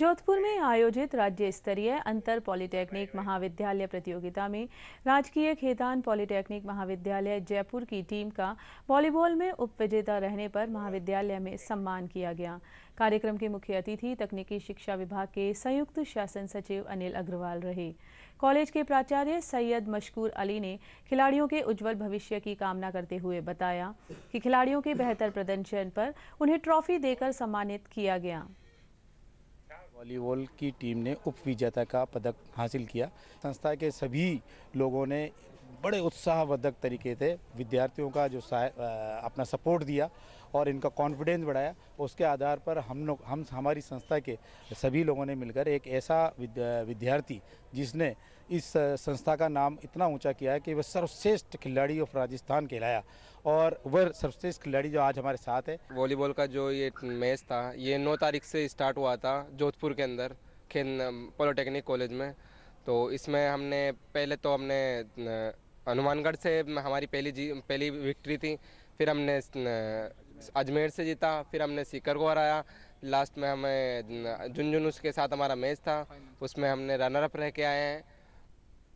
जोधपुर में आयोजित राज्य स्तरीय अंतर पॉलिटेक्निक महाविद्यालय प्रतियोगिता में राजकीय खेतान पॉलिटेक्निक महाविद्यालय जयपुर की टीम का वॉलीबॉल में उप विजेता रहने पर महाविद्यालय में सम्मान किया गया कार्यक्रम के मुख्य अतिथि तकनीकी शिक्षा विभाग के संयुक्त शासन सचिव अनिल अग्रवाल रहे कॉलेज के प्राचार्य सैयद मशकूर अली ने खिलाड़ियों के उज्जवल भविष्य की कामना करते हुए बताया कि खिलाड़ियों के बेहतर प्रदर्शन पर उन्हें ट्रॉफी देकर सम्मानित किया गया वॉलीबॉल की टीम ने उप विजेता का पदक हासिल किया संस्था के सभी लोगों ने बड़े उत्साहवर्धक तरीके से विद्यार्थियों का जो अपना सपोर्ट दिया और इनका कॉन्फिडेंस बढ़ाया उसके आधार पर हम लोग हम हमारी संस्था के सभी लोगों ने मिलकर एक ऐसा विद्यार्थी जिसने इस संस्था का नाम इतना ऊंचा किया है कि वह सर्वश्रेष्ठ खिलाड़ी ऑफ राजस्थान कहलाया और वह सर्वश्रेष्ठ खिलाड़ी जो आज हमारे साथ है वॉलीबॉल का जो ये मैच था ये नौ तारीख से स्टार्ट हुआ था जोधपुर के अंदर खेल पॉलिटेक्निक कॉलेज में तो इसमें हमने पहले तो हमने हनुमानगढ़ से हमारी पहली जी पहली विक्ट्री थी फिर हमने अजमेर से जीता फिर हमने सीकर को हराया लास्ट में हमें झुंझुनू के साथ हमारा मैच था उसमें हमने रनर अप रह के आए हैं